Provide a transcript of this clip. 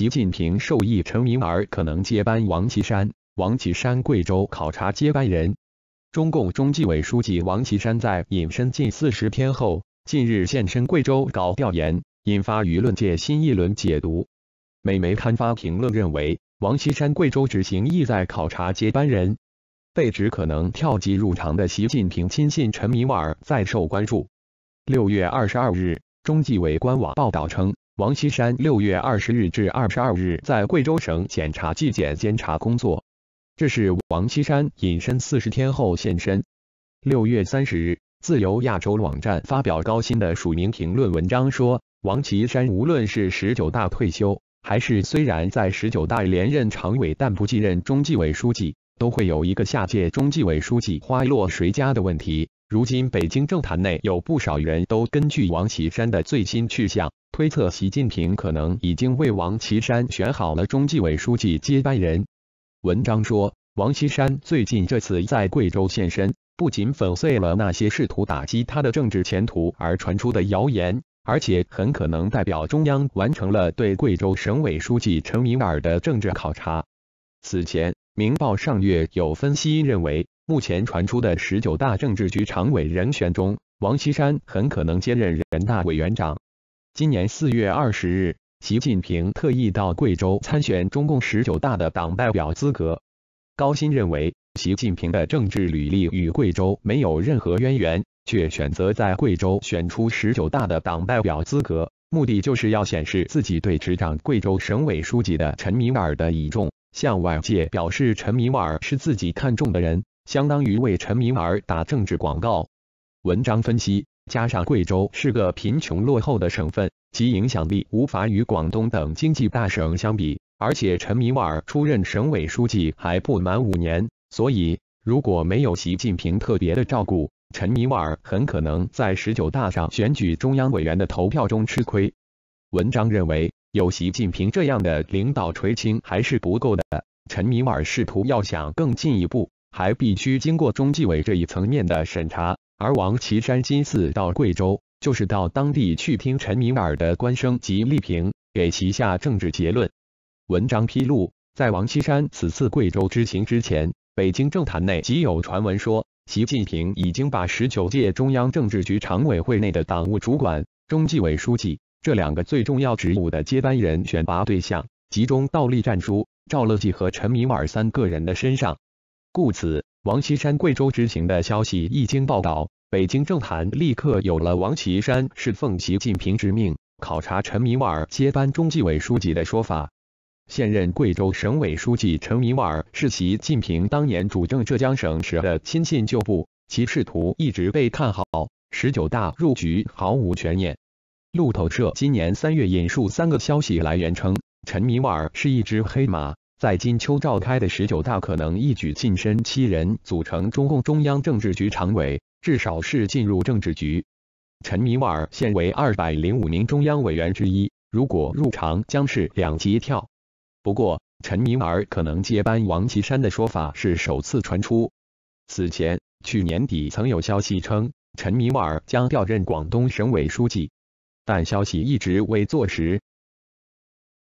习近平授意陈明尔可能接班王岐山，王岐山贵州考察接班人。中共中纪委书记王岐山在隐身近四十天后，近日现身贵州搞调研，引发舆论界新一轮解读。美媒刊发评论认为，王岐山贵州执行意在考察接班人，被指可能跳级入场的习近平亲信陈明尔在受关注。六月二十二日，中纪委官网报道称。王岐山六月二十日至二十二日，在贵州省检查纪检监察工作。这是王岐山隐身四十天后现身。六月三十日，自由亚洲网站发表高新的署名评论文章说，王岐山无论是十九大退休，还是虽然在十九大连任常委，但不继任中纪委书记，都会有一个下届中纪委书记花落谁家的问题。如今，北京政坛内有不少人都根据王岐山的最新去向，推测习近平可能已经为王岐山选好了中纪委书记接班人。文章说，王岐山最近这次在贵州现身，不仅粉碎了那些试图打击他的政治前途而传出的谣言，而且很可能代表中央完成了对贵州省委书记陈敏尔的政治考察。此前，《明报》上月有分析认为。目前传出的十九大政治局常委人选中，王岐山很可能接任人大委员长。今年四月二十日，习近平特意到贵州参选中共十九大的党代表资格。高鑫认为，习近平的政治履历与贵州没有任何渊源，却选择在贵州选出十九大的党代表资格，目的就是要显示自己对执掌贵州省委书记的陈敏尔的倚重，向外界表示陈敏尔是自己看中的人。相当于为陈敏尔打政治广告。文章分析，加上贵州是个贫穷落后的省份，其影响力无法与广东等经济大省相比。而且陈敏尔出任省委书记还不满五年，所以如果没有习近平特别的照顾，陈敏尔很可能在十九大上选举中央委员的投票中吃亏。文章认为，有习近平这样的领导垂青还是不够的，陈敏尔试图要想更进一步。还必须经过中纪委这一层面的审查。而王岐山今次到贵州，就是到当地去听陈敏尔的官声及立评，给其下政治结论。文章披露，在王岐山此次贵州之行之前，北京政坛内即有传闻说，习近平已经把十九届中央政治局常委会内的党务主管、中纪委书记这两个最重要职务的接班人选拔对象，集中到立战书、赵乐际和陈敏尔三个人的身上。故此，王岐山贵州之行的消息一经报道，北京政坛立刻有了王岐山是奉习近平之命考察陈明万接班中纪委书记的说法。现任贵州省委书记陈明万是习近平当年主政浙江省时的亲信旧部，其仕途一直被看好。十九大入局毫无悬念。路透社今年三月引述三个消息来源称，陈明万是一只黑马。在金秋召开的十九大，可能一举晋升七人组成中共中央政治局常委，至少是进入政治局。陈明尔现为二百零五名中央委员之一，如果入常将是两级跳。不过，陈明尔可能接班王岐山的说法是首次传出。此前，去年底曾有消息称陈明尔将调任广东省委书记，但消息一直未坐实。